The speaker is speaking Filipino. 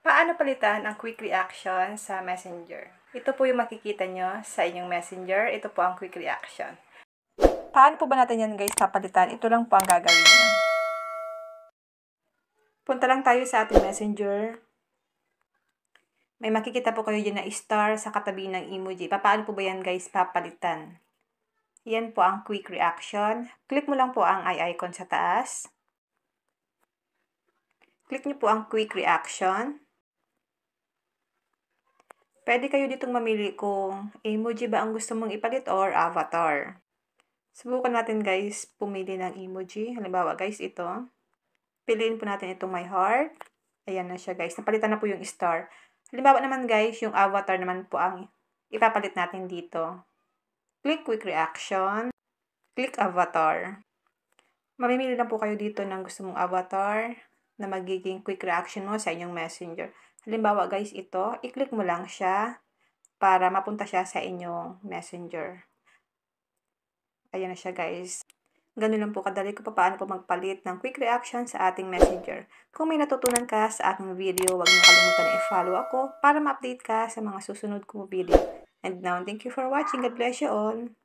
Paano palitan ang quick reaction sa messenger? Ito po yung makikita nyo sa inyong messenger. Ito po ang quick reaction. Paano po ba natin yan guys papalitan? Ito lang po ang gagawin nyo. Punta lang tayo sa ating messenger. May makikita po kayo dyan na star sa katabi ng emoji. Paano po ba yan guys papalitan? Yan po ang quick reaction. Click mo lang po ang eye icon sa taas. Click niyo po ang quick reaction. Pwede kayo ditong mamili kung emoji ba ang gusto mong ipalit or avatar. Subukan natin guys pumili ng emoji. Halimbawa guys ito. Piliin po natin itong my heart. Ayan na siya guys. Napalitan na po yung star. Halimbawa naman guys, yung avatar naman po ang ipapalit natin dito. Click quick reaction. Click avatar. Mamimili na po kayo dito ng gusto mong avatar na magiging quick reaction mo sa inyong messenger. Halimbawa guys, ito, i-click mo lang siya para mapunta siya sa inyong messenger. Ayan na siya guys. Ganun lang po kadali kung paano po magpalit ng quick reaction sa ating messenger. Kung may natutunan ka sa aking video, huwag mo kalimutan na i-follow ako para ma-update ka sa mga susunod kong video. And now, thank you for watching. God bless you all.